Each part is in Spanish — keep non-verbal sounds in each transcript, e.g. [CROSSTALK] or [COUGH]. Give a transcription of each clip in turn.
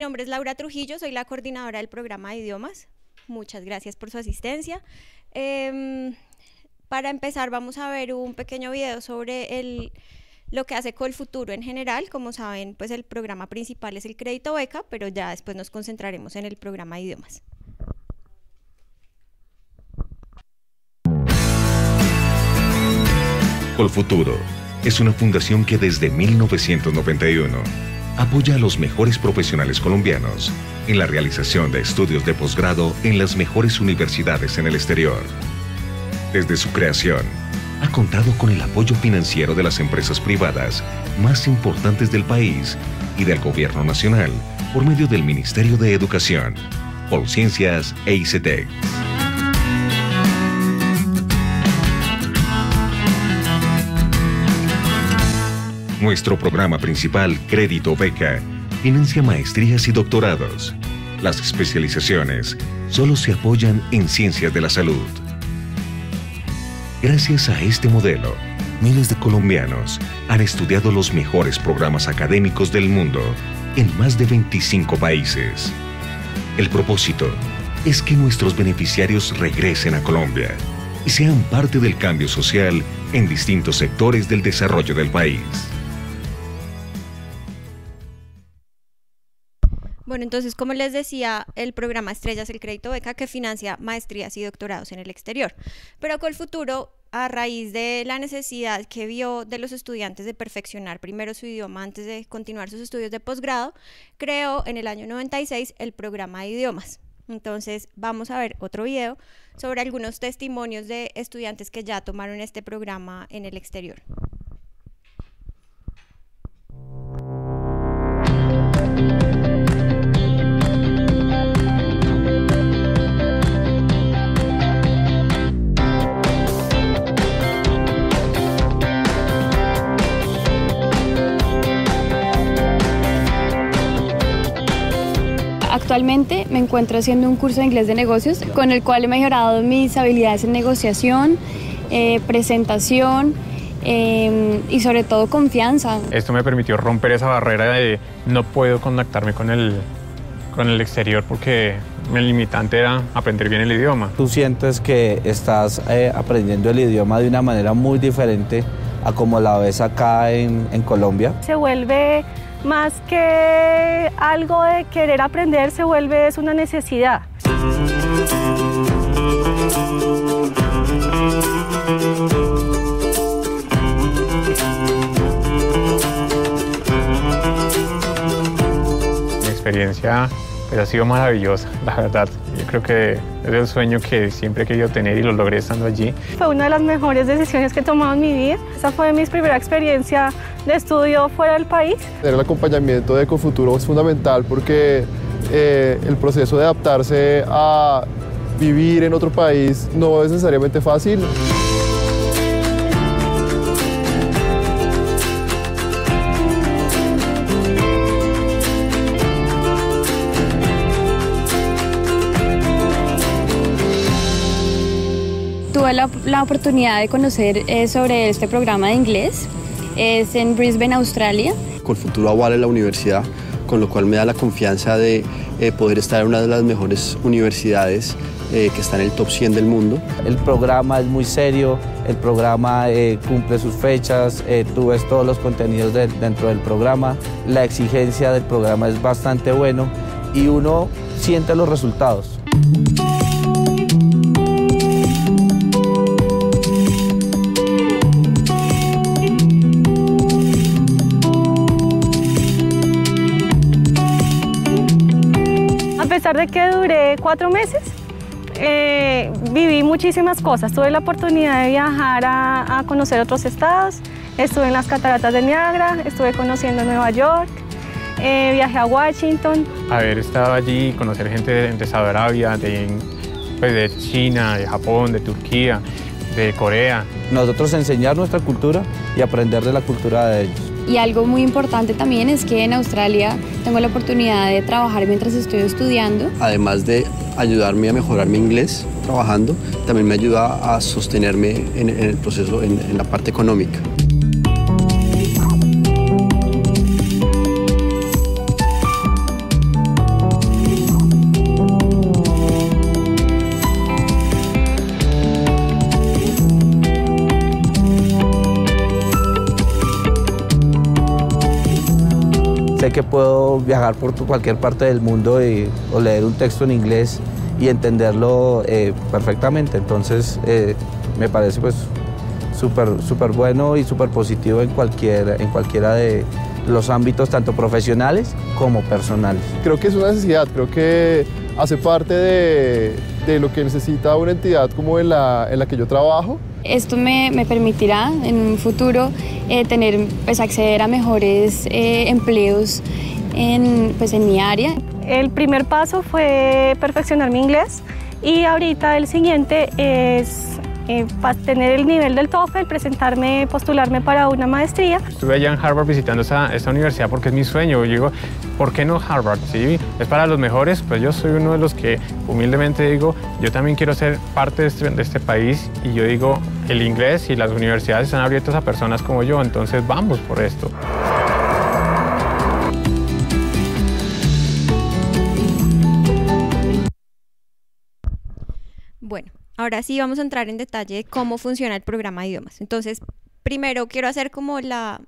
Mi nombre es Laura Trujillo, soy la coordinadora del programa de idiomas. Muchas gracias por su asistencia. Em, para empezar vamos a ver un pequeño video sobre lo que hace Colfuturo en general. Como saben, pues el programa principal es el crédito beca, pero ya después nos concentraremos en el programa de idiomas. Colfuturo es una fundación que desde 1991 apoya a los mejores profesionales colombianos en la realización de estudios de posgrado en las mejores universidades en el exterior. Desde su creación, ha contado con el apoyo financiero de las empresas privadas más importantes del país y del Gobierno Nacional por medio del Ministerio de Educación, Polciencias e ICTEC. Nuestro programa principal, Crédito Beca, financia maestrías y doctorados. Las especializaciones solo se apoyan en ciencias de la salud. Gracias a este modelo, miles de colombianos han estudiado los mejores programas académicos del mundo en más de 25 países. El propósito es que nuestros beneficiarios regresen a Colombia y sean parte del cambio social en distintos sectores del desarrollo del país. Bueno, entonces, como les decía, el programa Estrellas el Crédito Beca que financia maestrías y doctorados en el exterior. Pero con el futuro, a raíz de la necesidad que vio de los estudiantes de perfeccionar primero su idioma antes de continuar sus estudios de posgrado, creó en el año 96 el programa de idiomas. Entonces, vamos a ver otro video sobre algunos testimonios de estudiantes que ya tomaron este programa en el exterior. Actualmente me encuentro haciendo un curso de inglés de negocios con el cual he mejorado mis habilidades en negociación, eh, presentación, eh, y sobre todo confianza. Esto me permitió romper esa barrera de no puedo contactarme con el, con el exterior porque el limitante era aprender bien el idioma. Tú sientes que estás eh, aprendiendo el idioma de una manera muy diferente a como la ves acá en, en Colombia. Se vuelve más que algo de querer aprender, se vuelve es una necesidad. La experiencia pues, ha sido maravillosa, la verdad creo que es el sueño que siempre he querido tener y lo logré estando allí. Fue una de las mejores decisiones que he tomado en mi vida. Esa fue mi primera experiencia de estudio fuera del país. Tener el acompañamiento de Ecofuturo es fundamental porque eh, el proceso de adaptarse a vivir en otro país no es necesariamente fácil. tuve la, oportunidad de conocer eh, sobre este programa de inglés. Es en Brisbane, Australia. Con Futuro Aval en la universidad, con lo cual me da la confianza de eh, poder estar en una de las mejores universidades eh, que está en el top 100 del mundo. El programa es muy serio, el programa cumple sus fechas, tú ves todos los contenidos dentro del programa, la exigencia del programa es bastante bueno y uno siente los resultados. de que duré cuatro meses, eh, viví muchísimas cosas. Tuve la oportunidad de viajar a, conocer otros estados, estuve en las cataratas de Niagara, estuve conociendo Nueva York, eh, viajé a Washington. Haber estado allí, conocer gente de, Saudi Arabia, de, pues, de China, de Japón, de Turquía, de Corea. Nosotros enseñar nuestra cultura y aprender de la cultura de ellos. Y algo muy importante también es que en Australia tengo la oportunidad de trabajar mientras estoy estudiando. Además de ayudarme a mejorar mi inglés trabajando, también me ayuda a sostenerme en, el proceso, en la parte económica. que puedo viajar por cualquier parte del mundo y, o leer un texto en inglés y entenderlo eh, perfectamente. Entonces, eh, me parece pues súper bueno y súper positivo en, cualquier, en cualquiera de los ámbitos, tanto profesionales como personales. Creo que es una necesidad, creo que hace parte de de lo que necesita una entidad como en la, en la que yo trabajo. Esto me, permitirá en un futuro eh, tener, pues, acceder a mejores eh, empleos en, pues, en mi área. El primer paso fue perfeccionar mi inglés y ahorita el siguiente es eh, para tener el nivel del TOEFL, presentarme, postularme para una maestría. Estuve allá en Harvard visitando esta, universidad porque es mi sueño. Yo digo, ¿por qué no Harvard? Sí, es para los mejores, pues yo soy uno de los que humildemente digo, yo también quiero ser parte de este, de este país y yo digo, el inglés y las universidades están abiertas a personas como yo, entonces vamos por esto. Bueno, Ahora sí vamos a entrar en detalle cómo funciona el programa de idiomas. Entonces, primero quiero hacer como la,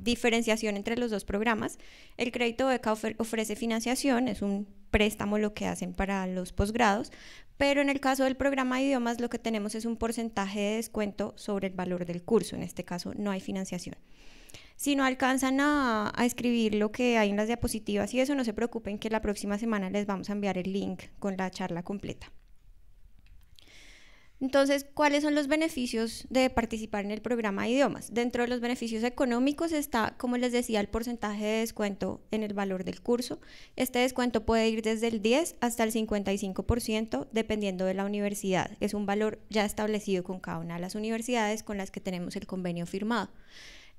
diferenciación entre los dos programas. El crédito beca ofrece financiación, es un préstamo lo que hacen para los posgrados, pero en el caso del programa de idiomas lo que tenemos es un porcentaje de descuento sobre el valor del curso, en este caso no hay financiación. Si no alcanzan a, a, escribir lo que hay en las diapositivas y eso, no se preocupen que la próxima semana les vamos a enviar el link con la charla completa. Entonces, ¿cuáles son los beneficios de participar en el programa de idiomas? Dentro de los beneficios económicos está, como les decía, el porcentaje de descuento en el valor del curso. Este descuento puede ir desde el 10 hasta el 55%, dependiendo de la universidad. Es un valor ya establecido con cada una de las universidades con las que tenemos el convenio firmado.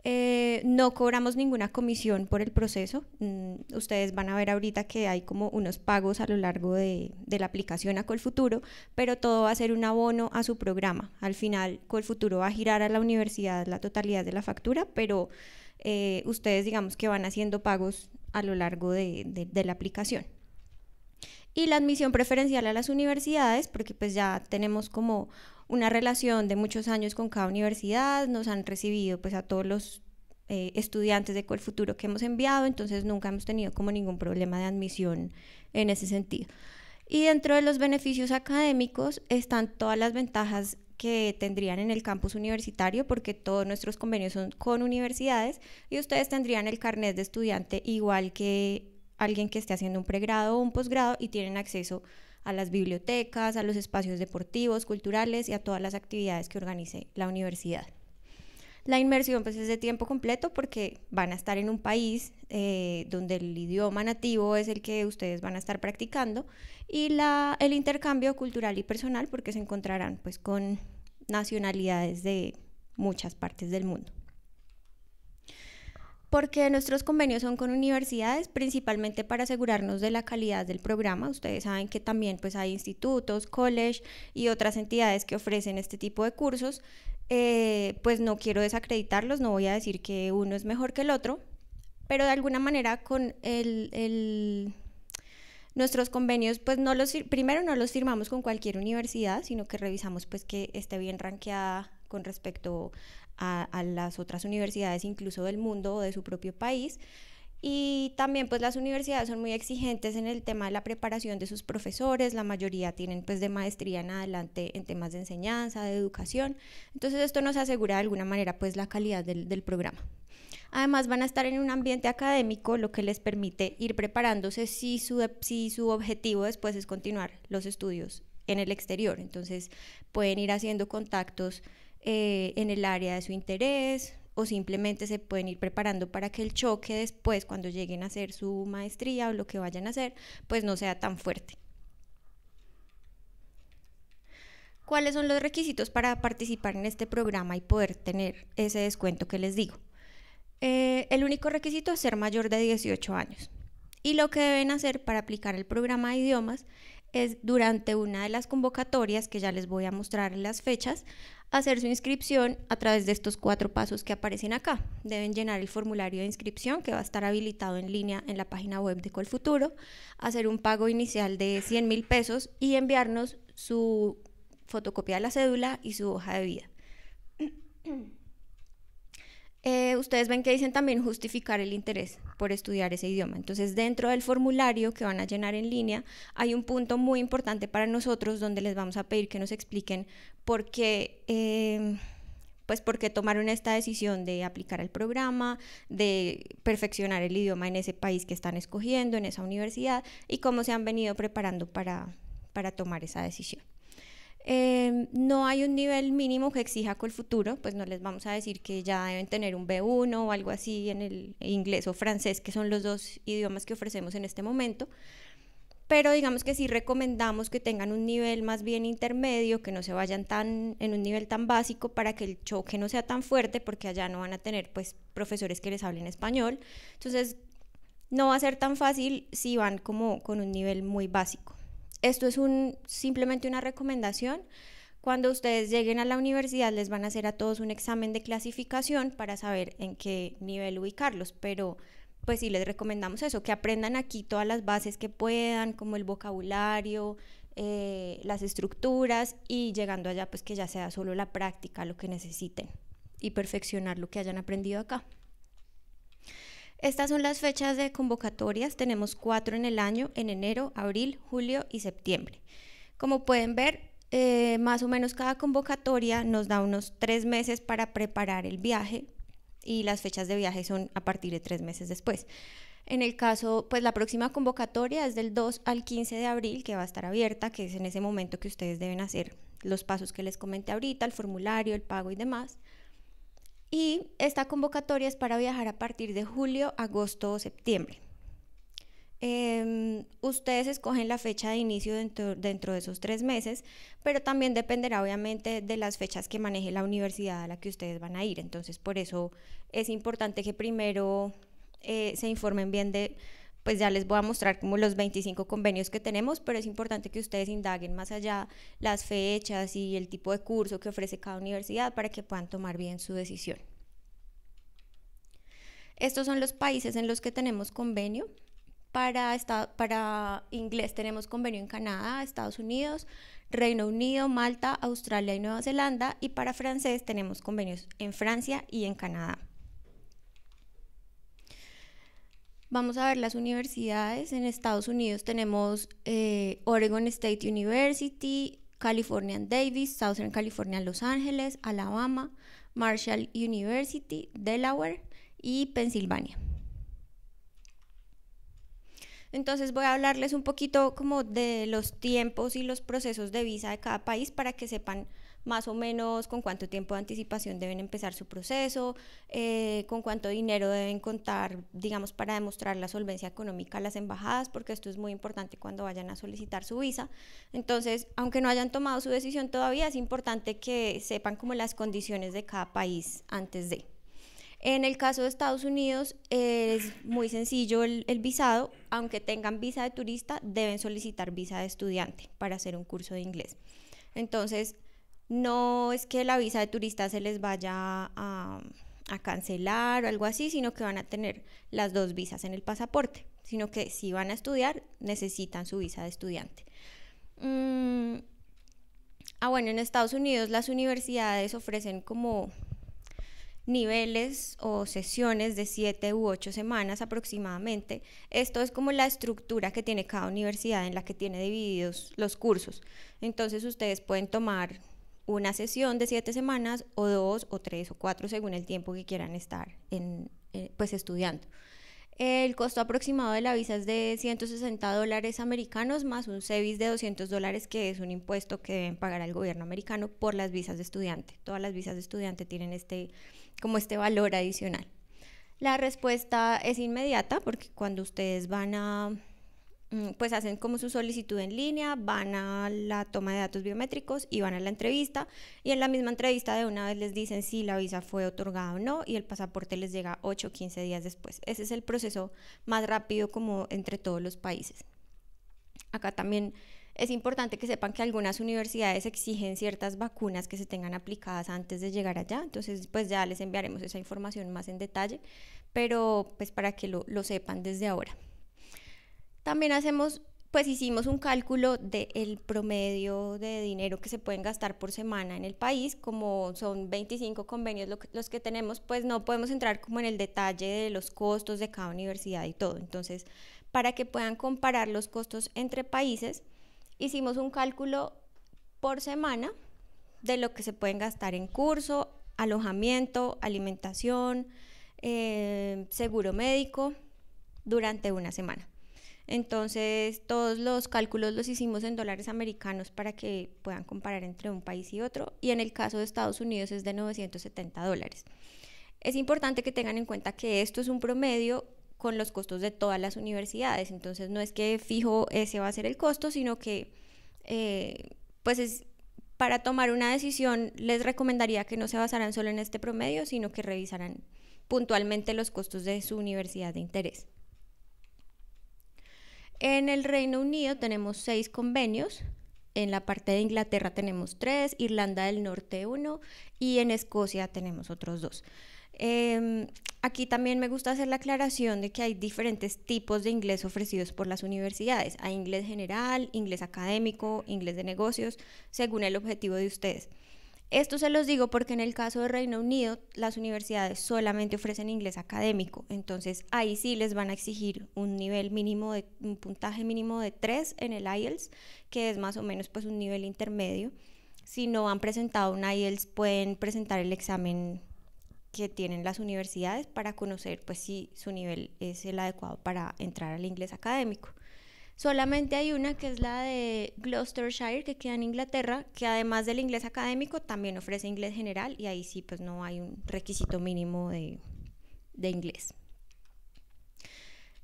Eh, no cobramos ninguna comisión por el proceso. Mm, ustedes van a ver ahorita que hay como unos pagos a lo largo de, la aplicación a Colfuturo, pero todo va a ser un abono a su programa. Al final, Colfuturo va a girar a la universidad la totalidad de la factura, pero eh, ustedes digamos que van haciendo pagos a lo largo de, de la aplicación y la admisión preferencial a las universidades, porque pues ya tenemos como una relación de muchos años con cada universidad, nos han recibido pues a todos los eh, estudiantes de cual Futuro que hemos enviado, entonces nunca hemos tenido como ningún problema de admisión en ese sentido. Y dentro de los beneficios académicos están todas las ventajas que tendrían en el campus universitario, porque todos nuestros convenios son con universidades y ustedes tendrían el carnet de estudiante igual que alguien que esté haciendo un pregrado o un posgrado y tienen acceso a a las bibliotecas, a los espacios deportivos, culturales y a todas las actividades que organice la universidad. La inmersión pues, es de tiempo completo porque van a estar en un país eh, donde el idioma nativo es el que ustedes van a estar practicando y la, el intercambio cultural y personal porque se encontrarán pues, con nacionalidades de muchas partes del mundo porque nuestros convenios son con universidades, principalmente para asegurarnos de la calidad del programa. Ustedes saben que también pues, hay institutos, college y otras entidades que ofrecen este tipo de cursos. Eh, pues no quiero desacreditarlos, no voy a decir que uno es mejor que el otro, pero de alguna manera con nuestros convenios, pues no los primero no los firmamos con cualquier universidad, sino que revisamos pues que esté bien ranqueada con respecto a, las otras universidades, incluso del mundo o de su propio país. Y también pues las universidades son muy exigentes en el tema de la preparación de sus profesores, la mayoría tienen pues de maestría en adelante en temas de enseñanza, de educación, entonces esto nos asegura de alguna manera pues la calidad del, programa. Además van a estar en un ambiente académico, lo que les permite ir preparándose si su, si su objetivo después es continuar los estudios en el exterior, entonces pueden ir haciendo contactos eh, en el área de su interés o simplemente se pueden ir preparando para que el choque después, cuando lleguen a hacer su maestría o lo que vayan a hacer, pues no sea tan fuerte. ¿Cuáles son los requisitos para participar en este programa y poder tener ese descuento que les digo? Eh, el único requisito es ser mayor de 18 años. Y lo que deben hacer para aplicar el programa de idiomas es durante una de las convocatorias, que ya les voy a mostrar las fechas, hacer su inscripción a través de estos cuatro pasos que aparecen acá. Deben llenar el formulario de inscripción que va a estar habilitado en línea en la página web de Colfuturo, hacer un pago inicial de 100 mil pesos y enviarnos su fotocopia de la cédula y su hoja de vida. [CLEARS THROAT] Eh, ustedes ven que dicen también justificar el interés por estudiar ese idioma. Entonces, dentro del formulario que van a llenar en línea, hay un punto muy importante para nosotros donde les vamos a pedir que nos expliquen por qué... Em, pues tomaron esta decisión de aplicar al programa, de perfeccionar el idioma en ese país que están escogiendo, en esa universidad, y cómo se han venido preparando para tomar esa decisión. Em, no hay un nivel mínimo que exija con el futuro, pues no les vamos a decir que ya deben tener un B1 o algo así en el inglés o francés, que son los dos idiomas que ofrecemos en este momento. Pero digamos que sí recomendamos que tengan un nivel más bien intermedio, que no se vayan tan en un nivel tan básico para que el choque no sea tan fuerte, porque allá no van a tener pues profesores que les hablen español. Entonces no va a ser tan fácil si van como con un nivel muy básico. Esto es simplemente una recomendación. Cuando ustedes lleguen a la universidad les van a hacer a todos un examen de clasificación para saber en qué nivel ubicarlos, pero pues sí les recomendamos eso, que aprendan aquí todas las bases que puedan, como el vocabulario, eh, las estructuras y llegando allá pues que ya sea solo la práctica lo que necesiten y perfeccionar lo que hayan aprendido acá. Estas son las fechas de convocatorias. Tenemos cuatro en el año, en enero, abril, julio y septiembre. Como pueden ver, eh, más o menos cada convocatoria nos da unos tres meses para preparar el viaje y las fechas de viaje son a partir de tres meses después. En el caso, pues la próxima convocatoria es del 2 al 15 de abril, que va a estar abierta, que es en ese momento que ustedes deben hacer los pasos que les comenté ahorita, el formulario, el pago y demás. Y esta convocatoria es para viajar a partir de julio, agosto o septiembre. Em, ustedes escogen la fecha de inicio dentro, de esos tres meses, pero también dependerá obviamente de las fechas que maneje la universidad a la que ustedes van a ir. Entonces, por eso es importante que primero eh, se informen bien de pues ya les voy a mostrar como los 25 convenios que tenemos, pero es importante que ustedes indaguen más allá las fechas y el tipo de curso que ofrece cada universidad para que puedan tomar bien su decisión. Estos son los países en los que tenemos convenio. Para, para inglés tenemos convenio en Canadá, Estados Unidos, Reino Unido, Malta, Australia y Nueva Zelanda. Y para francés tenemos convenios en Francia y en Canadá. Vamos a ver las universidades. En Estados Unidos tenemos eh, Oregon State University, California Davis, Southern California Los Ángeles, Alabama, Marshall University, Delaware y Pensilvania. Entonces voy a hablarles un poquito como de los tiempos y los procesos de visa de cada país para que sepan más o menos con cuánto tiempo de anticipación deben empezar su proceso, eh, con cuánto dinero deben contar, digamos, para demostrar la solvencia económica a las embajadas, porque esto es muy importante cuando vayan a solicitar su visa. Entonces, aunque no hayan tomado su decisión todavía, es importante que sepan como las condiciones de cada país antes de. En el caso de Estados Unidos es muy sencillo el, el, visado, aunque tengan visa de turista, deben solicitar visa de estudiante para hacer un curso de inglés. Entonces, no es que la visa de turista se les vaya a, cancelar o algo así, sino que van a tener las dos visas en el pasaporte, sino que si van a estudiar necesitan su visa de estudiante. Mm, ah, bueno, en Estados Unidos las universidades ofrecen como niveles o sesiones de siete u ocho semanas aproximadamente. Esto es como la estructura que tiene cada universidad en la que tiene divididos los cursos. Entonces ustedes pueden tomar una sesión de siete semanas o dos o tres o cuatro según el tiempo que quieran estar en, eh, pues estudiando. El costo aproximado de la visa es de 160 dólares americanos más un SEVIS de 200 dólares que es un impuesto que deben pagar al gobierno americano por las visas de estudiante. Todas las visas de estudiante tienen este, como este valor adicional. La respuesta es inmediata porque cuando ustedes van a Mm, pues hacen como su solicitud en línea, van a la toma de datos biométricos y van a la entrevista y en la misma entrevista de una vez les dicen si la visa fue otorgada o no y el pasaporte les llega 8 o 15 días después. Ese es el proceso más rápido como entre todos los países. Acá también es importante que sepan que algunas universidades exigen ciertas vacunas que se tengan aplicadas antes de llegar allá, entonces pues ya les enviaremos esa información más en detalle, pero pues para que lo, lo sepan desde ahora. También hacemos, pues hicimos un cálculo del promedio de dinero que se pueden gastar por semana en el país, como son 25 convenios los que tenemos, pues no podemos entrar como en el detalle de los costos de cada universidad y todo. Entonces, para que puedan comparar los costos entre países, hicimos un cálculo por semana de lo que se pueden gastar en curso, alojamiento, alimentación, eh, seguro médico durante una semana. Entonces, todos los cálculos los hicimos en dólares americanos para que puedan comparar entre un país y otro. Y en el caso de Estados Unidos es de 970 dólares. Es importante que tengan en cuenta que esto es un promedio con los costos de todas las universidades. Entonces, no es que fijo ese va a ser el costo, sino que, eh, pues, para tomar una decisión, les recomendaría que no se basaran solo en este promedio, sino que revisaran puntualmente los costos de su universidad de interés. En el Reino Unido tenemos seis convenios, en la parte de Inglaterra tenemos tres, Irlanda del Norte uno y en Escocia tenemos otros dos. Em, aquí también me gusta hacer la aclaración de que hay diferentes tipos de inglés ofrecidos por las universidades. Hay inglés general, inglés académico, inglés de negocios, según el objetivo de ustedes. Esto se los digo porque en el caso de Reino Unido las universidades solamente ofrecen inglés académico, entonces ahí sí les van a exigir un nivel mínimo de un puntaje mínimo de 3 en el IELTS, que es más o menos pues un nivel intermedio. Si no han presentado un IELTS pueden presentar el examen que tienen las universidades para conocer pues si su nivel es el adecuado para entrar al inglés académico. Solamente hay una que es la de Gloucestershire, que queda en Inglaterra, que además del inglés académico también ofrece inglés general y ahí sí pues no hay un requisito mínimo de, inglés.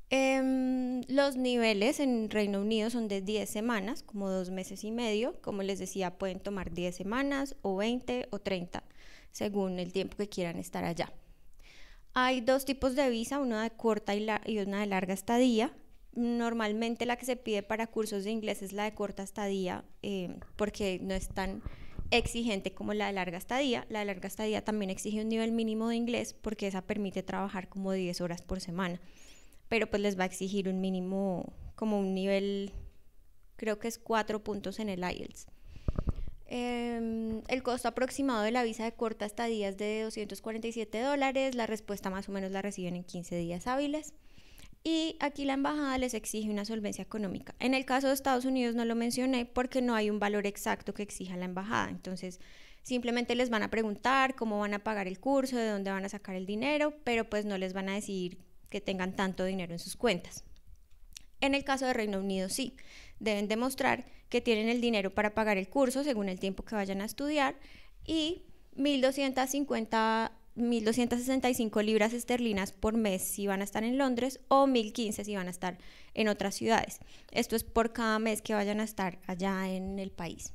Em, los niveles en Reino Unido son de 10 semanas, como dos meses y medio. Como les decía, pueden tomar 10 semanas o 20 o 30, según el tiempo que quieran estar allá. Hay dos tipos de visa, una de corta y una de larga estadía. Normalmente la que se pide para cursos de inglés es la de corta estadía, eh, porque no es tan exigente como la de larga estadía. La de larga estadía también exige un nivel mínimo de inglés porque esa permite trabajar como 10 horas por semana, pero pues les va a exigir un mínimo, como un nivel, creo que es 4 puntos en el IELTS. Em, el costo aproximado de la visa de corta estadía es de 247 dólares, la respuesta más o menos la reciben en 15 días hábiles y aquí la embajada les exige una solvencia económica. En el caso de Estados Unidos no lo mencioné porque no hay un valor exacto que exija la embajada. Entonces, simplemente les van a preguntar cómo van a pagar el curso, de dónde van a sacar el dinero, pero pues no les van a decir que tengan tanto dinero en sus cuentas. En el caso de Reino Unido sí, deben demostrar que tienen el dinero para pagar el curso según el tiempo que vayan a estudiar y 1.250 1.265 libras esterlinas por mes si van a estar en Londres o 1.015 si van a estar en otras ciudades. Esto es por cada mes que vayan a estar allá en el país.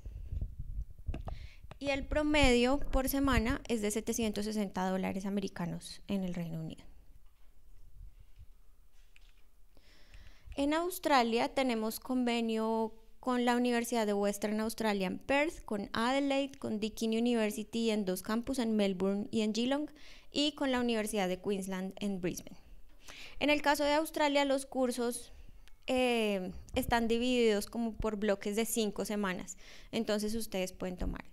Y el promedio por semana es de 760 dólares americanos en el Reino Unido. En Australia tenemos convenio con la Universidad de Western Australia en Perth, con Adelaide, con Deakin University en dos campus en Melbourne y en Geelong, y con la Universidad de Queensland en Brisbane. En el caso de Australia, los cursos eh, están divididos como por bloques de cinco semanas, entonces ustedes pueden tomar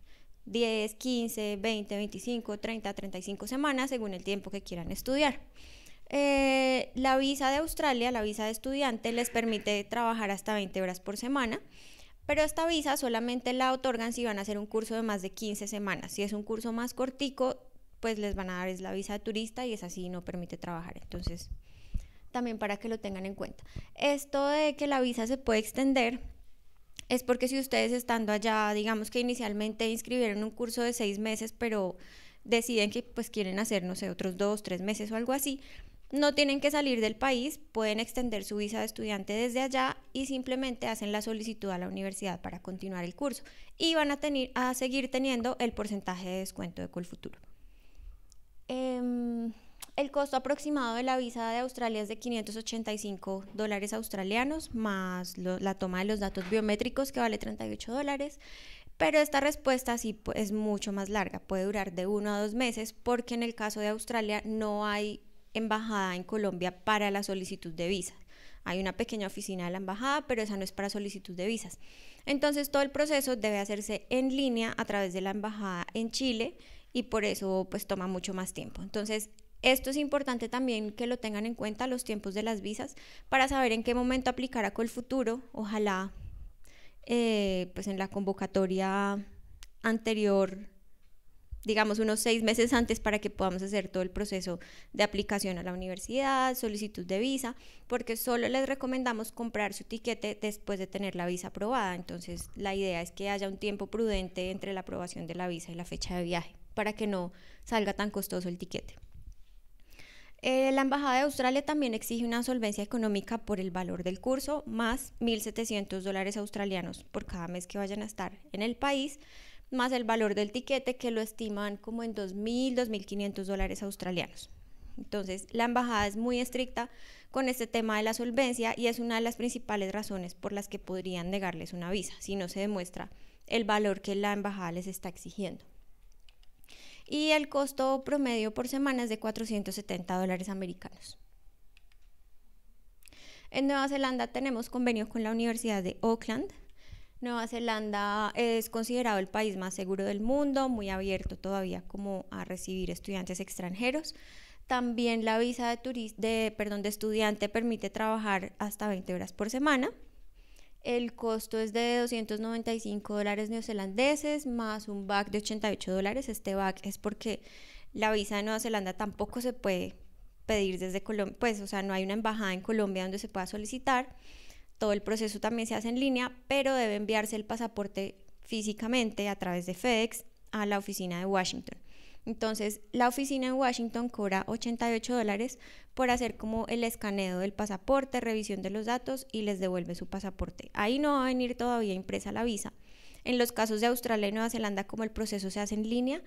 10, 15, 20, 25, 30, 35 semanas según el tiempo que quieran estudiar. Eh, la visa de Australia, la visa de estudiante, les permite trabajar hasta 20 horas por semana, pero esta visa solamente la otorgan si van a hacer un curso de más de 15 semanas. Si es un curso más cortico, pues les van a dar es la visa de turista y es así, no permite trabajar. Entonces, también para que lo tengan en cuenta. Esto de que la visa se puede extender es porque si ustedes estando allá, digamos que inicialmente inscribieron un curso de seis meses, pero deciden que pues quieren hacer, no sé, otros dos, tres meses o algo así, no tienen que salir del país, pueden extender su visa de estudiante desde allá y simplemente hacen la solicitud a la universidad para continuar el curso y van a, seguir teniendo el porcentaje de descuento de Colfuturo. Em, el costo aproximado de la visa de Australia es de 585 dólares australianos, más la toma de los datos biométricos que vale 38 dólares. Pero esta respuesta sí pues, es mucho más larga, puede durar de uno a dos meses, porque en el caso de Australia no hay embajada en Colombia para la solicitud de visas. Hay una pequeña oficina de la embajada, pero esa no es para solicitud de visas. Entonces todo el proceso debe hacerse en línea a través de la embajada en Chile y por eso pues toma mucho más tiempo. Entonces esto es importante también que lo tengan en cuenta los tiempos de las visas para saber en qué momento aplicar a futuro. Ojalá eh, pues en la convocatoria anterior digamos, unos seis meses antes para que podamos hacer todo el proceso de aplicación a la universidad, solicitud de visa, porque solo les recomendamos comprar su tiquete después de tener la visa aprobada. Entonces, la idea es que haya un tiempo prudente entre la aprobación de la visa y la fecha de viaje, para que no salga tan costoso el tiquete. Eh, la Embajada de Australia también exige una solvencia económica por el valor del curso, más 1.700 dólares australianos por cada mes que vayan a estar en el país más el valor del tiquete que lo estiman como en 2.000, 2.500 dólares australianos. Entonces, la embajada es muy estricta con este tema de la solvencia y es una de las principales razones por las que podrían negarles una visa si no se demuestra el valor que la embajada les está exigiendo. Y el costo promedio por semana es de 470 dólares americanos. En Nueva Zelanda tenemos convenios con la Universidad de Auckland, Nueva Zelanda es considerado el país más seguro del mundo, muy abierto todavía como a recibir estudiantes extranjeros. También la visa de, de, perdón, de estudiante permite trabajar hasta 20 horas por semana. El costo es de 295 dólares neozelandeses más un VAC de 88 dólares. Este VAC es porque la visa de Nueva Zelanda tampoco se puede pedir desde Colombia, pues o sea, no hay una embajada en Colombia donde se pueda solicitar. Todo el proceso también se hace en línea, pero debe enviarse el pasaporte físicamente a través de FedEx a la oficina de Washington. Entonces, la oficina en Washington cobra 88 dólares por hacer como el escaneo del pasaporte, revisión de los datos y les devuelve su pasaporte. Ahí no va a venir todavía impresa la visa. En los casos de Australia y Nueva Zelanda, como el proceso se hace en línea,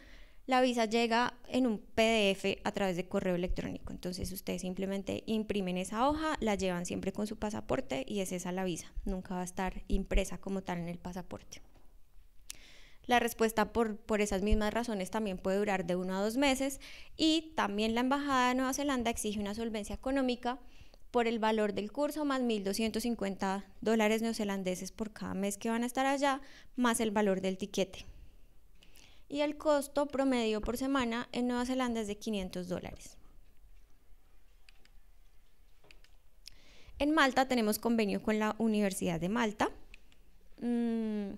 la visa llega en un PDF a través de correo electrónico. Entonces ustedes simplemente imprimen esa hoja, la llevan siempre con su pasaporte y es esa la visa. Nunca va a estar impresa como tal en el pasaporte. La respuesta por, esas mismas razones también puede durar de uno a dos meses y también la Embajada de Nueva Zelanda exige una solvencia económica por el valor del curso más 1.250 dólares neozelandeses por cada mes que van a estar allá, más el valor del tiquete y el costo promedio por semana en Nueva Zelanda es de 500 dólares. En Malta tenemos convenio con la Universidad de Malta. Mm,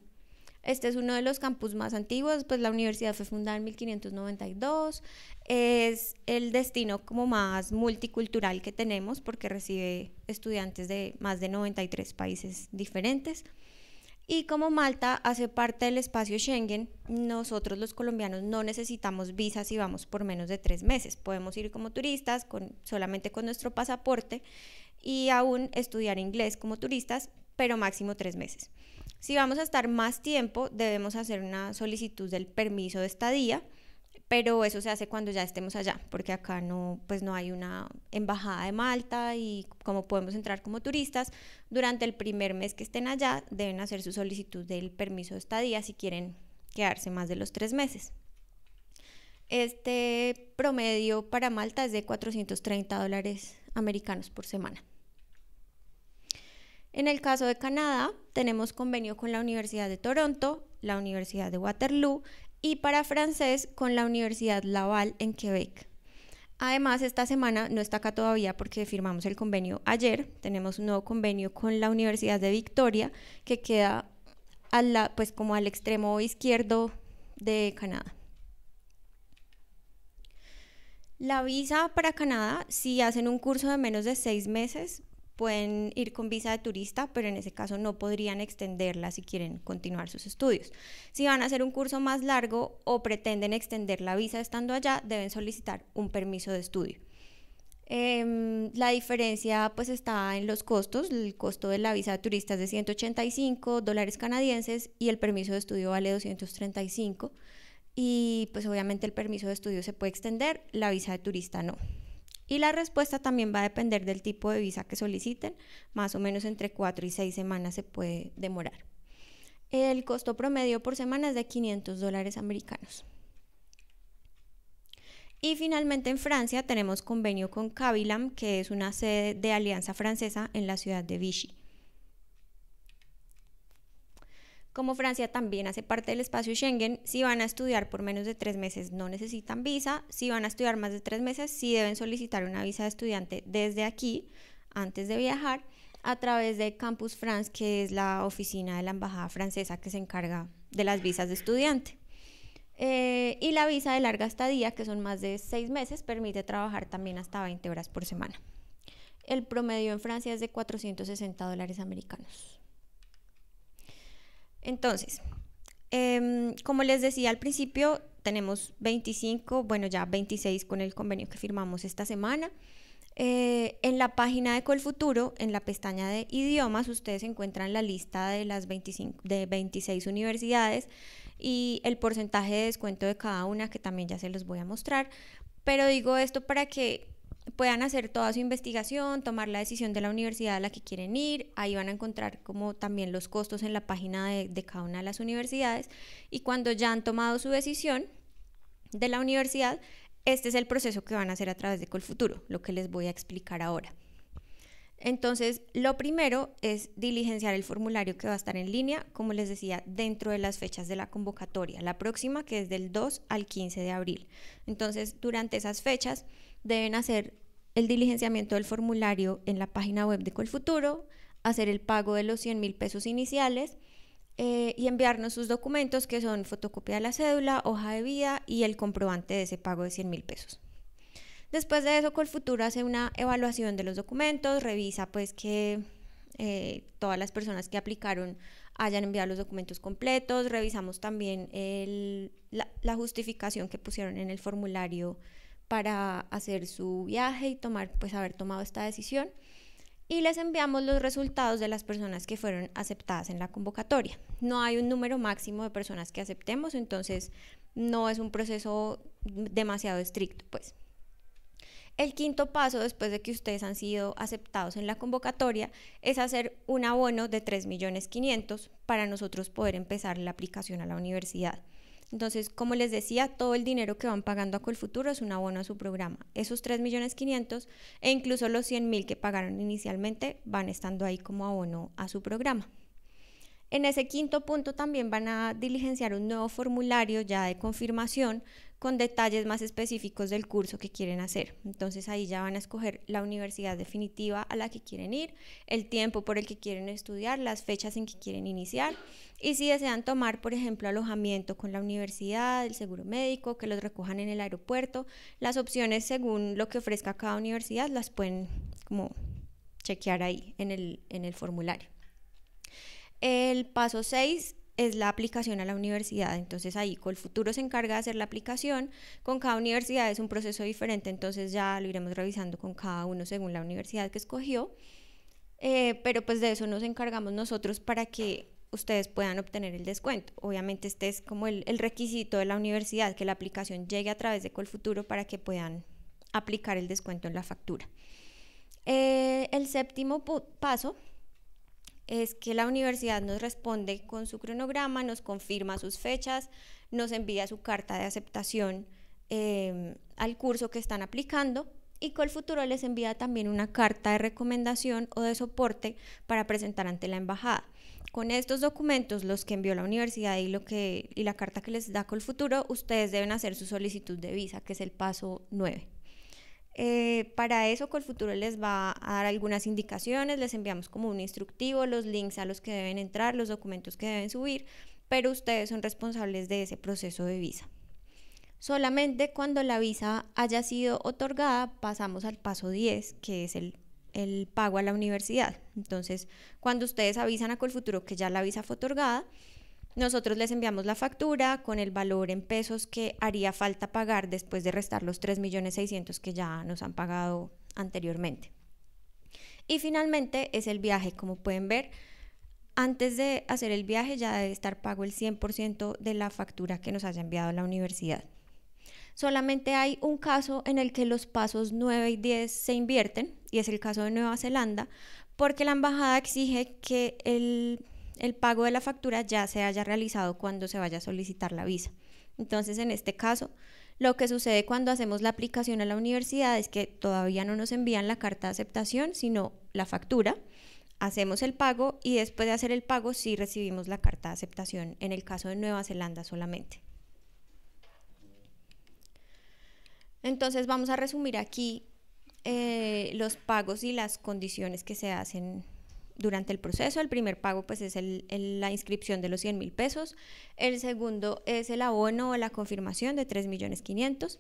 este es uno de los campus más antiguos, pues la universidad fue fundada en 1592. Es el destino como más multicultural que tenemos porque recibe estudiantes de más de 93 países diferentes. Y como Malta hace parte del espacio Schengen, nosotros los colombianos no necesitamos visas si vamos por menos de tres meses. Podemos ir como turistas solamente con nuestro pasaporte y aún estudiar inglés como turistas, pero máximo tres meses. Si vamos a estar más tiempo, debemos hacer una solicitud del permiso de estadía pero eso se hace cuando ya estemos allá, porque acá no, pues no hay una embajada de Malta y como podemos entrar como turistas, durante el primer mes que estén allá deben hacer su solicitud del permiso de estadía si quieren quedarse más de los tres meses. Este promedio para Malta es de 430 dólares americanos por semana. En el caso de Canadá, tenemos convenio con la Universidad de Toronto, la Universidad de Waterloo y para francés con la Universidad Laval en Quebec. Además, esta semana no está acá todavía porque firmamos el convenio ayer. Tenemos un nuevo convenio con la Universidad de Victoria, que queda a la, pues como al extremo izquierdo de Canadá. La visa para Canadá, si hacen un curso de menos de seis meses, pueden ir con visa de turista, pero en ese caso no podrían extenderla si quieren continuar sus estudios. Si van a hacer un curso más largo o pretenden extender la visa estando allá, deben solicitar un permiso de estudio. Em, la diferencia pues está en los costos, el costo de la visa de turista es de 185 dólares canadienses y el permiso de estudio vale 235 y pues obviamente el permiso de estudio se puede extender, la visa de turista no. Y la respuesta también va a depender del tipo de visa que soliciten, más o menos entre cuatro y seis semanas se puede demorar. El costo promedio por semana es de 500 dólares americanos. Y finalmente en Francia tenemos convenio con Cavilam, que es una sede de Alianza Francesa en la ciudad de Vichy. Como Francia también hace parte del espacio Schengen, si van a estudiar por menos de tres meses no necesitan visa, si van a estudiar más de tres meses sí deben solicitar una visa de estudiante desde aquí, antes de viajar, a través de Campus France, que es la oficina de la Embajada Francesa que se encarga de las visas de estudiante. Eh, y la visa de larga estadía, que son más de seis meses, permite trabajar también hasta 20 horas por semana. El promedio en Francia es de 460 dólares americanos. Entonces, em, como les decía al principio, tenemos 25, bueno ya 26 con el convenio que firmamos esta semana. Eh, en la página de Colfuturo, en la pestaña de idiomas, ustedes encuentran la lista de las de 26 universidades y el porcentaje de descuento de cada una, que también ya se los voy a mostrar. Pero digo esto para que puedan hacer toda su investigación, tomar la decisión de la universidad a la que quieren ir, ahí van a encontrar como también los costos en la página de, cada una de las universidades y cuando ya han tomado su decisión de la universidad, este es el proceso que van a hacer a través de Colfuturo, lo que les voy a explicar ahora. Entonces, lo primero es diligenciar el formulario que va a estar en línea, como les decía, dentro de las fechas de la convocatoria, la próxima que es del 2 al 15 de abril. Entonces, durante esas fechas deben hacer el diligenciamiento del formulario en la página web de Colfuturo, hacer el pago de los 100 mil pesos iniciales eh, y enviarnos sus documentos que son fotocopia de la cédula, hoja de vida y el comprobante de ese pago de 100 mil pesos. Después de eso, Colfuturo hace una evaluación de los documentos, revisa pues que eh, todas las personas que aplicaron hayan enviado los documentos completos, revisamos también la justificación que pusieron en el formulario para hacer su viaje y tomar, pues haber tomado esta decisión. Y les enviamos los resultados de las personas que fueron aceptadas en la convocatoria. No hay un número máximo de personas que aceptemos, entonces no es un proceso demasiado estricto, pues. El quinto paso, después de que ustedes han sido aceptados en la convocatoria, es hacer un abono de 3.500.000 para nosotros poder empezar la aplicación a la universidad. Entonces, como les decía, todo el dinero que van pagando a Colfuturo es un abono a su programa. Esos 3.500.000 e incluso los 100.000 que pagaron inicialmente van estando ahí como abono a su programa. En ese quinto punto también van a diligenciar un nuevo formulario ya de confirmación con detalles más específicos del curso que quieren hacer. Entonces ahí ya van a escoger la universidad definitiva a la que quieren ir, el tiempo por el que quieren estudiar, las fechas en que quieren iniciar y si desean tomar, por ejemplo, alojamiento con la universidad, el seguro médico, que los recojan en el aeropuerto, las opciones según lo que ofrezca cada universidad las pueden como chequear ahí en el, en el formulario. El paso 6 es la aplicación a la universidad. Entonces ahí Colfuturo se encarga de hacer la aplicación. Con cada universidad es un proceso diferente, entonces ya lo iremos revisando con cada uno según la universidad que escogió. Eh, pero pues de eso nos encargamos nosotros para que ustedes puedan obtener el descuento. Obviamente este es como el, requisito de la universidad, que la aplicación llegue a través de Colfuturo para que puedan aplicar el descuento en la factura. Eh, el séptimo paso es que la universidad nos responde con su cronograma, nos confirma sus fechas, nos envía su carta de aceptación em, al curso que están aplicando y Colfuturo les envía también una carta de recomendación o de soporte para presentar ante la embajada. Con estos documentos, los que envió la universidad y, lo y la carta que les da Colfuturo, ustedes deben hacer su solicitud de visa, que es el paso 9. Eh, para eso Colfuturo les va a dar algunas indicaciones, les enviamos como un instructivo, los links a los que deben entrar, los documentos que deben subir, pero ustedes son responsables de ese proceso de visa. Solamente cuando la visa haya sido otorgada pasamos al paso 10, que es el, el pago a la universidad. Entonces, cuando ustedes avisan a Colfuturo que ya la visa fue otorgada, nosotros les enviamos la factura con el valor en pesos que haría falta pagar después de restar los 3.600.000 que ya nos han pagado anteriormente. Y finalmente es el viaje, como pueden ver, antes de hacer el viaje ya debe estar pago el 100% de la factura que nos haya enviado la universidad. Solamente hay un caso en el que los pasos 9 y 10 se invierten, y es el caso de Nueva Zelanda, porque la embajada exige que el el pago de la factura ya se haya realizado cuando se vaya a solicitar la visa. Entonces, en este caso, lo que sucede cuando hacemos la aplicación a la universidad es que todavía no nos envían la carta de aceptación, sino la factura. Hacemos el pago y después de hacer el pago sí recibimos la carta de aceptación, en el caso de Nueva Zelanda solamente. Entonces vamos a resumir aquí eh, los pagos y las condiciones que se hacen durante el proceso. El primer pago pues es el, la inscripción de los 100 mil pesos. El segundo es el abono o la confirmación de 3 millones 500.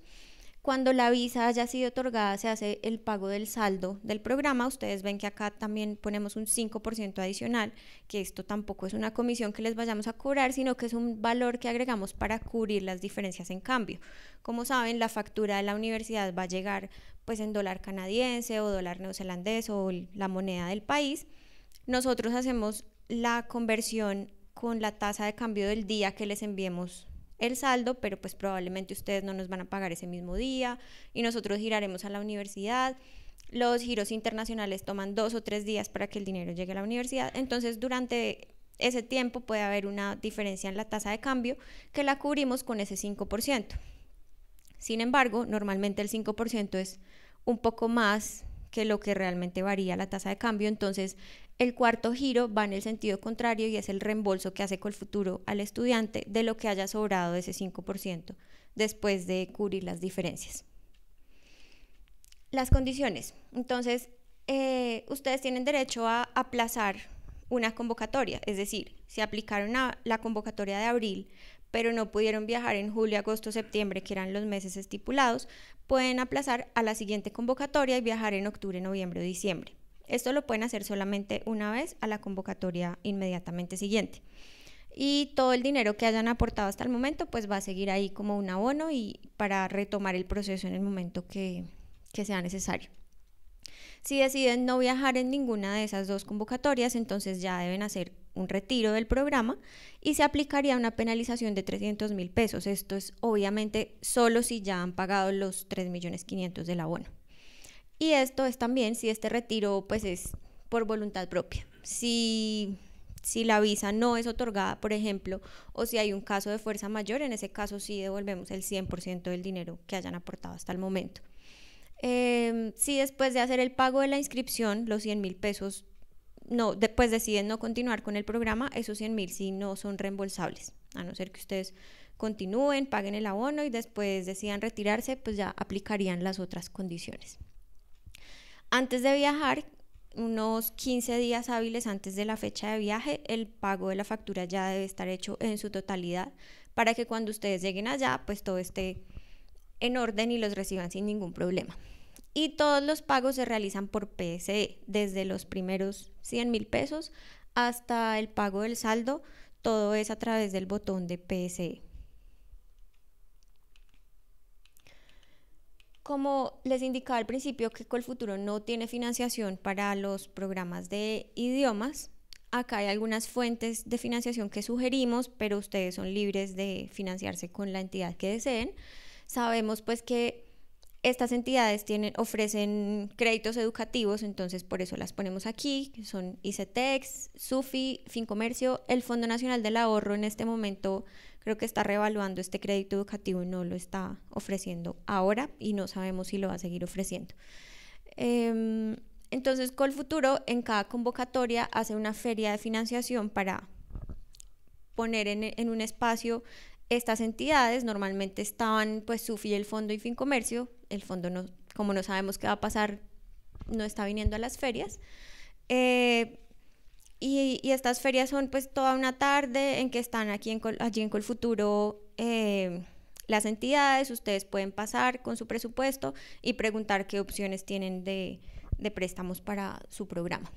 Cuando la visa haya sido otorgada, se hace el pago del saldo del programa. Ustedes ven que acá también ponemos un 5% adicional, que esto tampoco es una comisión que les vayamos a cobrar, sino que es un valor que agregamos para cubrir las diferencias en cambio. Como saben, la factura de la universidad va a llegar pues en dólar canadiense o dólar neozelandés o la moneda del país nosotros hacemos la conversión con la tasa de cambio del día que les enviemos el saldo, pero pues probablemente ustedes no nos van a pagar ese mismo día y nosotros giraremos a la universidad. Los giros internacionales toman dos o tres días para que el dinero llegue a la universidad. Entonces, durante ese tiempo puede haber una diferencia en la tasa de cambio que la cubrimos con ese 5%. Sin embargo, normalmente el 5% es un poco más que lo que realmente varía la tasa de cambio, entonces el cuarto giro va en el sentido contrario y es el reembolso que hace con el futuro al estudiante de lo que haya sobrado de ese 5% después de cubrir las diferencias. Las condiciones. Entonces, eh, ustedes tienen derecho a aplazar una convocatoria, es decir, si aplicaron a la convocatoria de abril, pero no pudieron viajar en julio, agosto, septiembre, que eran los meses estipulados, pueden aplazar a la siguiente convocatoria y viajar en octubre, noviembre o diciembre. Esto lo pueden hacer solamente una vez a la convocatoria inmediatamente siguiente. Y todo el dinero que hayan aportado hasta el momento, pues va a seguir ahí como un abono y para retomar el proceso en el momento que, que sea necesario. Si deciden no viajar en ninguna de esas dos convocatorias, entonces ya deben hacer un retiro del programa y se aplicaría una penalización de 300 mil pesos. Esto es obviamente solo si ya han pagado los 3.500.000 del abono. Y esto es también si este retiro pues es por voluntad propia. Si, la visa no es otorgada, por ejemplo, o si hay un caso de fuerza mayor, en ese caso sí devolvemos el 100% del dinero que hayan aportado hasta el momento. Em, si después de hacer el pago de la inscripción, los 100 mil pesos, no, después deciden no continuar con el programa, esos 100 mil sí no son reembolsables, a no ser que ustedes continúen, paguen el abono y después decidan retirarse, pues ya aplicarían las otras condiciones. Antes de viajar, unos 15 días hábiles antes de la fecha de viaje, el pago de la factura ya debe estar hecho en su totalidad para que cuando ustedes lleguen allá, pues todo esté en orden y los reciban sin ningún problema. Y todos los pagos se realizan por PSE, desde los primeros 100 mil pesos hasta el pago del saldo, todo es a través del botón de PSE. como les indicaba al principio que Colfuturo no tiene financiación para los programas de idiomas, acá hay algunas fuentes de financiación que sugerimos, pero ustedes son libres de financiarse con la entidad que deseen. Sabemos pues que estas entidades tienen, ofrecen créditos educativos, entonces por eso las ponemos aquí, que son ICETEX, SUFI, FinComercio, el Fondo Nacional del Ahorro en este momento creo que está reevaluando este crédito educativo y no lo está ofreciendo ahora y no sabemos si lo va a seguir ofreciendo. Em, entonces, Colfuturo en cada convocatoria hace una feria de financiación para poner en, un espacio estas entidades. Normalmente estaban pues SUFI, el Fondo y Fincomercio. El Fondo, no, como no sabemos qué va a pasar, no está viniendo a las ferias. Eh, y, estas ferias son pues toda una tarde en que están aquí en allí en Colfuturo eh, las entidades, ustedes pueden pasar con su presupuesto y preguntar qué opciones tienen de, de préstamos para su programa.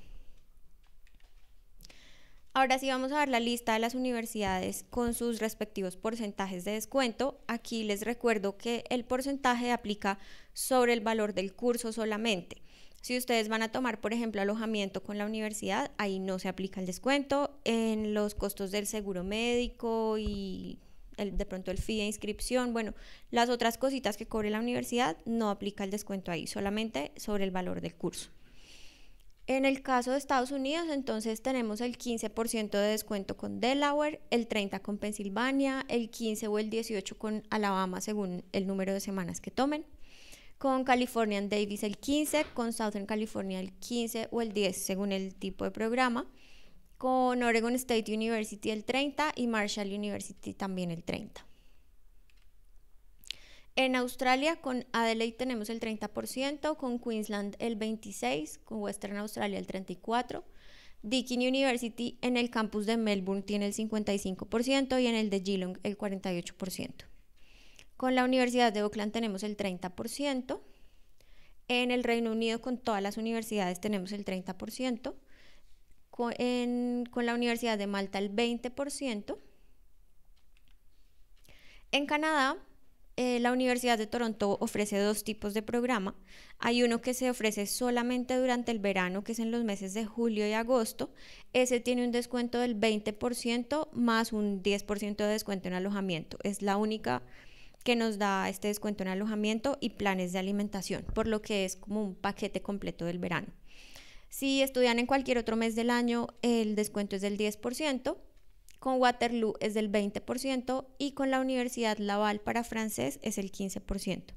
Ahora sí vamos a ver la lista de las universidades con sus respectivos porcentajes de descuento. Aquí les recuerdo que el porcentaje aplica sobre el valor del curso solamente. Si ustedes van a tomar, por ejemplo, alojamiento con la universidad, ahí no se aplica el descuento. En los costos del seguro médico y de pronto el fee de inscripción, bueno, las otras cositas que cobre la universidad, no aplica el descuento ahí, solamente sobre el valor del curso. En el caso de Estados Unidos, entonces tenemos el 15% de descuento con Delaware, el 30% con Pensilvania, el 15 o el 18% con Alabama, según el número de semanas que tomen con California Davis el 15, con Southern California el 15 o el 10, según el tipo de programa, con Oregon State University el 30 y Marshall University también el 30. En Australia con Adelaide tenemos el 30%, con Queensland el 26%, con Western Australia el 34%, Deakin University en el campus de Melbourne tiene el 55% y en el de Geelong el 48%. Con la Universidad de Oakland tenemos el 30%. En el Reino Unido con todas las universidades tenemos el 30%. Con, la Universidad de Malta el 20%. En Canadá, eh, la Universidad de Toronto ofrece dos tipos de programa. Hay uno que se ofrece solamente durante el verano, que es en los meses de julio y agosto. Ese tiene un descuento del 20% más un 10% de descuento en alojamiento. Es la única que nos da este descuento en alojamiento y planes de alimentación, por lo que es como un paquete completo del verano. Si estudian en cualquier otro mes del año, el descuento es del 10%, con Waterloo es del 20% y con la Universidad Laval para francés es el 15%.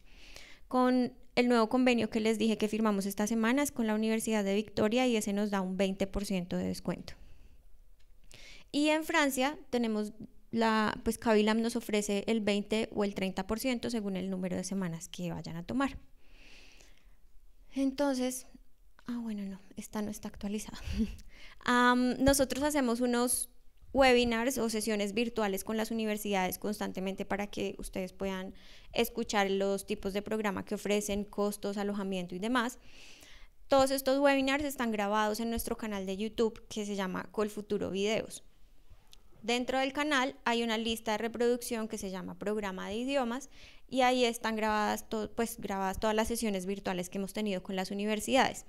Con el nuevo convenio que les dije que firmamos esta semana es con la Universidad de Victoria y ese nos da un 20% de descuento. Y en Francia tenemos pues Cavilam nos ofrece el 20 o el 30% según el número de semanas que vayan a tomar. Entonces, ah, bueno, no, esta no está actualizada. [LAUGHS] nosotros hacemos unos webinars o sesiones virtuales con las universidades constantemente para que ustedes puedan escuchar los tipos de programa que ofrecen, costos, alojamiento y demás. Todos estos webinars están grabados en nuestro canal de YouTube que se llama futuro Videos. Dentro del canal hay una lista de reproducción que se llama programa de idiomas y ahí están grabadas, pues, grabadas todas las sesiones virtuales que hemos tenido con las universidades.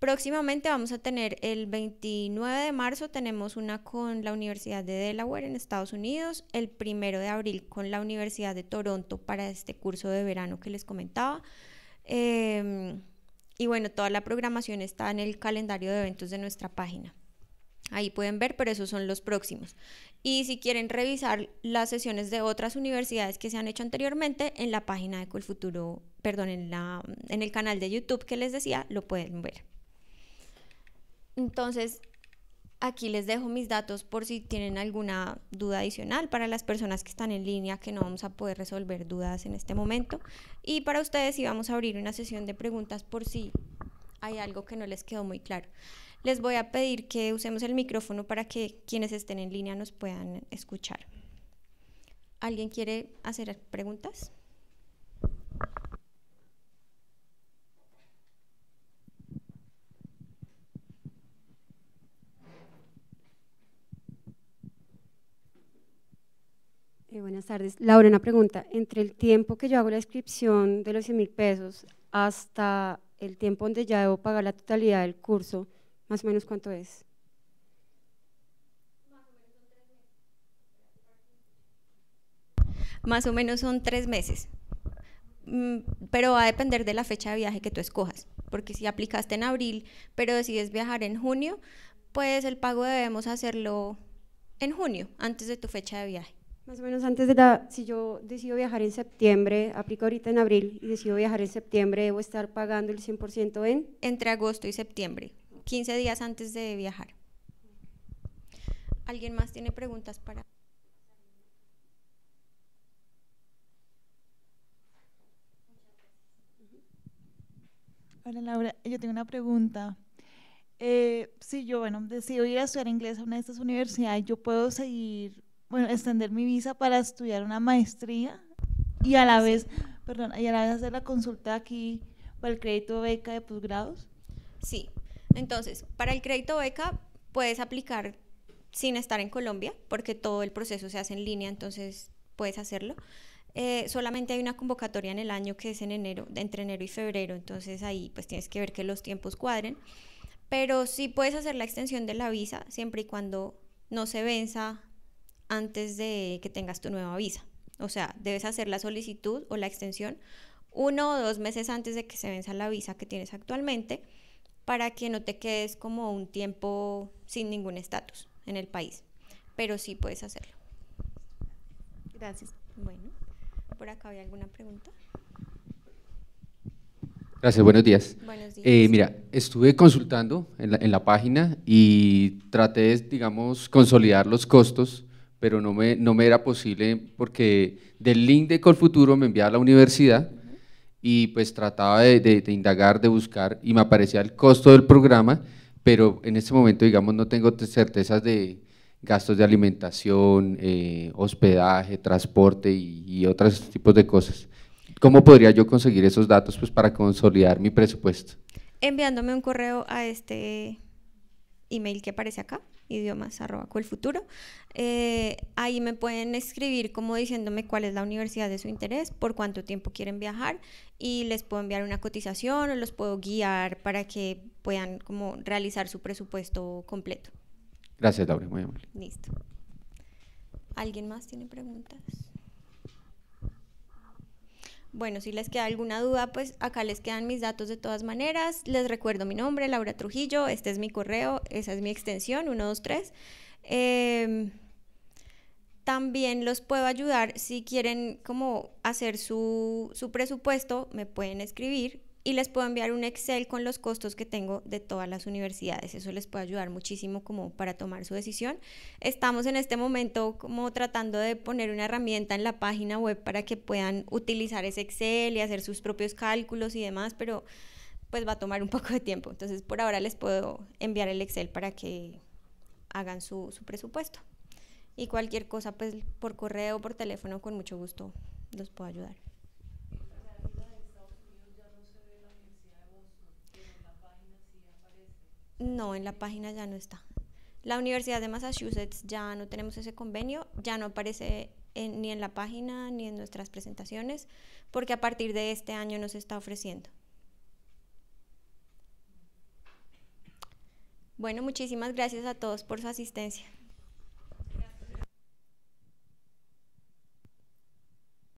Próximamente vamos a tener el 29 de marzo, tenemos una con la Universidad de Delaware en Estados Unidos, el 1 de abril con la Universidad de Toronto para este curso de verano que les comentaba. Em, y bueno, toda la programación está en el calendario de eventos de nuestra página. Ahí pueden ver, pero esos son los próximos. Y si quieren revisar las sesiones de otras universidades que se han hecho anteriormente, en la página de Futuro, perdón, en, el canal de YouTube que les decía, lo pueden ver. Entonces, aquí les dejo mis datos por si tienen alguna duda adicional para las personas que están en línea que no vamos a poder resolver dudas en este momento. Y para ustedes si vamos a abrir una sesión de preguntas por si hay algo que no les quedó muy claro. Les voy a pedir que usemos el micrófono para que quienes estén en línea nos puedan escuchar. ¿Alguien quiere hacer preguntas? Eh, buenas tardes. Laura, una pregunta. Entre el tiempo que yo hago la inscripción de los 100 mil pesos hasta el tiempo donde ya debo pagar la totalidad del curso, ¿Más o menos cuánto es? Más o menos son tres meses, mm, pero va a depender de la fecha de viaje que tú escojas, porque si aplicaste en abril, pero decides viajar en junio, pues el pago debemos hacerlo en junio, antes de tu fecha de viaje. Más o menos antes de la, si yo decido viajar en septiembre, aplico ahorita en abril y decido viajar en septiembre, debo estar pagando el 100% en... Entre agosto y septiembre. 15 días antes de viajar. ¿Alguien más tiene preguntas para... Hola Laura, yo tengo una pregunta. Eh, si yo, bueno, decido ir a estudiar inglés a una de estas universidades, ¿yo puedo seguir, bueno, extender mi visa para estudiar una maestría y a la vez, perdón, y a la vez hacer la consulta aquí para el crédito de beca de posgrados? Sí, entonces, para el crédito beca puedes aplicar sin estar en Colombia, porque todo el proceso se hace en línea, entonces puedes hacerlo. Eh, solamente hay una convocatoria en el año que es en enero, entre enero y febrero, entonces ahí pues tienes que ver que los tiempos cuadren. Pero sí puedes hacer la extensión de la visa siempre y cuando no se venza antes de que tengas tu nueva visa. O sea, debes hacer la solicitud o la extensión uno o dos meses antes de que se venza la visa que tienes actualmente para que no te quedes como un tiempo sin ningún estatus en el país. Pero sí puedes hacerlo. Gracias. Bueno, por acá había alguna pregunta. Gracias, buenos días. Buenos eh, días. mira, estuve consultando en la, página y traté digamos, consolidar los costos, pero no me, no me era posible porque del link de Colfuturo me enviaba a la universidad y pues trataba de, indagar, de buscar y me aparecía el costo del programa, pero en este momento, digamos, no tengo certezas de gastos de alimentación, eh, hospedaje, transporte y, y, otros tipos de cosas. ¿Cómo podría yo conseguir esos datos pues, para consolidar mi presupuesto? Enviándome un correo a este email que aparece acá idiomas arroba futuro. Eh, ahí me pueden escribir como diciéndome cuál es la universidad de su interés, por cuánto tiempo quieren viajar y les puedo enviar una cotización o los puedo guiar para que puedan como realizar su presupuesto completo. Gracias, Laura, muy amable. Listo. ¿Alguien más tiene preguntas? bueno, si les queda alguna duda, pues acá les quedan mis datos de todas maneras. Les recuerdo mi nombre, Laura Trujillo, este es mi correo, esa es mi extensión, 123. Eh, em, también los puedo ayudar si quieren como hacer su, su presupuesto, me pueden escribir y les puedo enviar un Excel con los costos que tengo de todas las universidades. Eso les puede ayudar muchísimo como para tomar su decisión. Estamos en este momento como tratando de poner una herramienta en la página web para que puedan utilizar ese Excel y hacer sus propios cálculos y demás, pero pues va a tomar un [LAUGHS] poco de tiempo. Entonces por ahora les puedo enviar el Excel para que hagan su, presupuesto. Y cualquier cosa, pues por correo o por teléfono, con mucho gusto los puedo ayudar. No, en la página ya no está. La Universidad de Massachusetts ya no tenemos ese convenio, ya no aparece ni en la página ni en nuestras presentaciones, porque a partir de este año nos está ofreciendo. Bueno, muchísimas gracias a todos por su asistencia.